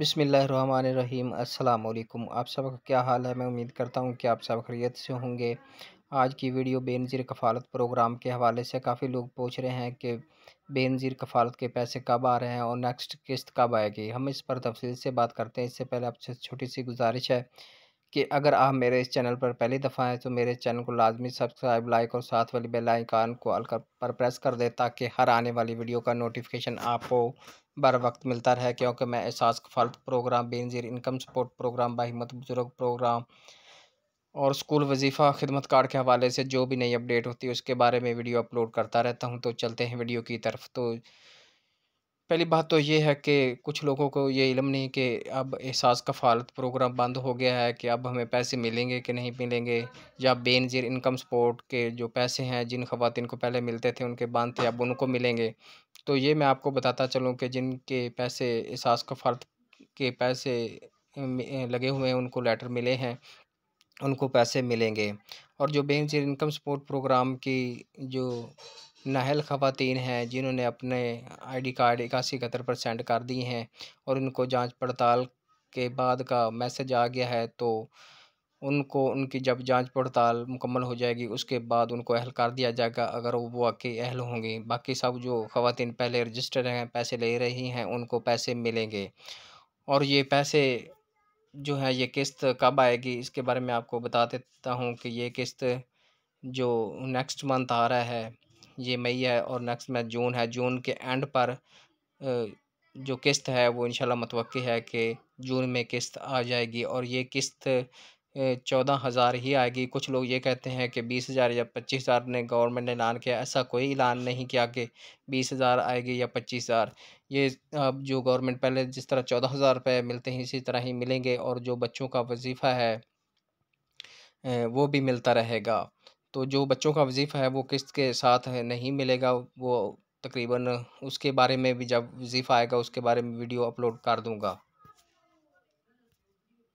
बिसमीम् अल्लाम आप सबका क्या हाल है मैं उम्मीद करता हूँ कि आप सब खरीत से होंगे आज की वीडियो बेनज़ीर कफ़ालत प्रोग्राम के हवाले से काफ़ी लोग पूछ रहे हैं कि बेनज़ीर कफ़ालत के पैसे कब आ रहे हैं और नेक्स्ट किस्त कब आएगी हम इस पर तफसील से बात करते हैं इससे पहले आपसे छोटी सी गुजारिश है कि अगर आप मेरे इस चैनल पर पहली दफ़ा हैं तो मेरे चैनल को लाजमी सब्सक्राइब लाइक और साथ वाली बेल आइकान को अल पर प्रेस कर दें ताकि हर आने वाली वीडियो का नोटिफिकेशन आपको बर वक्त मिलता रहे क्योंकि मैं एहसास कफालत program Benazir income support program बाहिमत बुजुर्ग प्रोग्राम और स्कूल वजीफ़ा खिदमत कार्ड के हवाले से जो भी नई अपडेट होती है उसके बारे में वीडियो अपलोड करता रहता हूँ तो चलते हैं वीडियो की तरफ तो पहली बात तो ये है कि कुछ लोगों को ये इलम नहीं कि अब एहसास कफालत प्रोग्राम बंद हो गया है कि अब हमें पैसे मिलेंगे कि नहीं मिलेंगे या बेनजीर इनकम सपोर्ट के जो पैसे हैं जिन खवतिन को पहले मिलते थे उनके बंद थे अब उनको मिलेंगे तो ये मैं आपको बताता चलूँ कि जिनके पैसे एहसास कफालत के पैसे लगे हुए हैं उनको लेटर मिले हैं उनको पैसे मिलेंगे और जो बेनजीर इनकम सपोर्ट प्रोग्राम की जो नाहल ख़वातीन हैं जिन्होंने अपने आईडी कार्ड इक्यासी इकहत्तर पर सेंड कर दिए हैं और उनको जांच पड़ताल के बाद का मैसेज आ गया है तो उनको उनकी जब जांच पड़ताल मुकम्मल हो जाएगी उसके बाद उनको अहल कर दिया जाएगा अगर वो वाकई अहल होंगे बाकी सब जो ख़वातीन पहले रजिस्टर हैं पैसे ले रही हैं उनको पैसे मिलेंगे और ये पैसे जो है ये किस्त कब आएगी इसके बारे में आपको बता देता हूँ कि ये किस्त जो नेक्स्ट मंथ आ रहा है ये मई है और नेक्स्ट मैच जून है जून के एंड पर जो किस्त है वो इंशाल्लाह मतव है कि जून में किस्त आ जाएगी और ये किस्त चौदह हज़ार ही आएगी कुछ लोग ये कहते हैं कि बीस हज़ार या पच्चीस हज़ार ने गवर्नमेंट ने ऐलान किया ऐसा कोई ऐलान नहीं किया कि बीस हज़ार आएगी या पच्चीस हज़ार ये अब जो गवर्नमेंट पहले जिस तरह चौदह हज़ार रुपये मिलते हैं इसी तरह ही मिलेंगे और जो बच्चों का वजीफ़ा है वो भी मिलता रहेगा तो जो बच्चों का वजीफ़ा है वो किस्त के साथ नहीं मिलेगा वो तकरीबन उसके बारे में भी जब वजीफ़ा आएगा उसके बारे में वीडियो अपलोड कर दूँगा